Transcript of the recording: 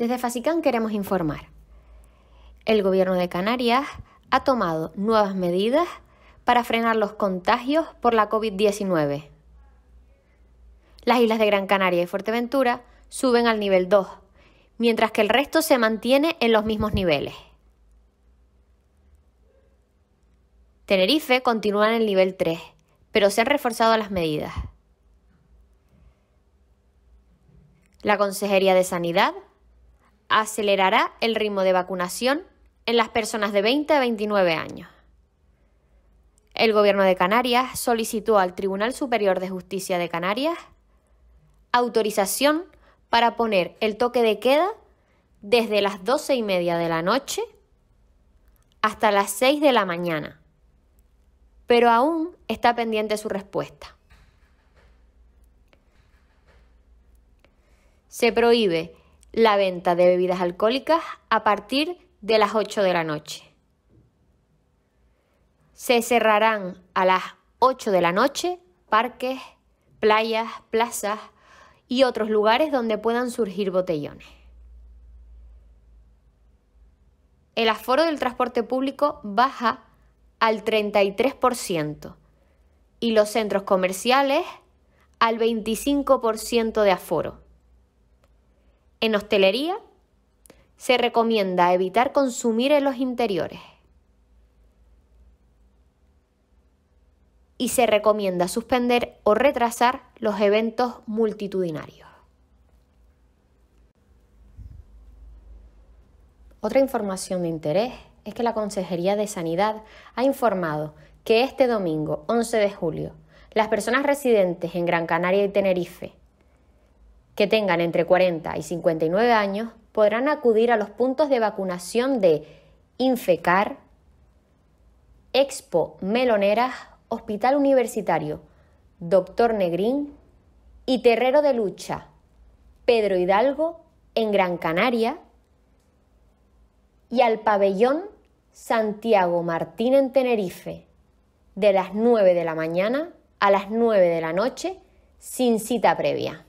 Desde FASICAN queremos informar. El gobierno de Canarias ha tomado nuevas medidas para frenar los contagios por la COVID-19. Las islas de Gran Canaria y Fuerteventura suben al nivel 2, mientras que el resto se mantiene en los mismos niveles. Tenerife continúa en el nivel 3, pero se han reforzado las medidas. La Consejería de Sanidad acelerará el ritmo de vacunación en las personas de 20 a 29 años. El Gobierno de Canarias solicitó al Tribunal Superior de Justicia de Canarias autorización para poner el toque de queda desde las doce y media de la noche hasta las 6 de la mañana, pero aún está pendiente su respuesta. Se prohíbe la venta de bebidas alcohólicas a partir de las 8 de la noche. Se cerrarán a las 8 de la noche parques, playas, plazas y otros lugares donde puedan surgir botellones. El aforo del transporte público baja al 33% y los centros comerciales al 25% de aforo. En hostelería, se recomienda evitar consumir en los interiores. Y se recomienda suspender o retrasar los eventos multitudinarios. Otra información de interés es que la Consejería de Sanidad ha informado que este domingo 11 de julio las personas residentes en Gran Canaria y Tenerife que tengan entre 40 y 59 años podrán acudir a los puntos de vacunación de Infecar, Expo Meloneras, Hospital Universitario, Doctor Negrín y Terrero de Lucha, Pedro Hidalgo en Gran Canaria y al pabellón Santiago Martín en Tenerife, de las 9 de la mañana a las 9 de la noche, sin cita previa.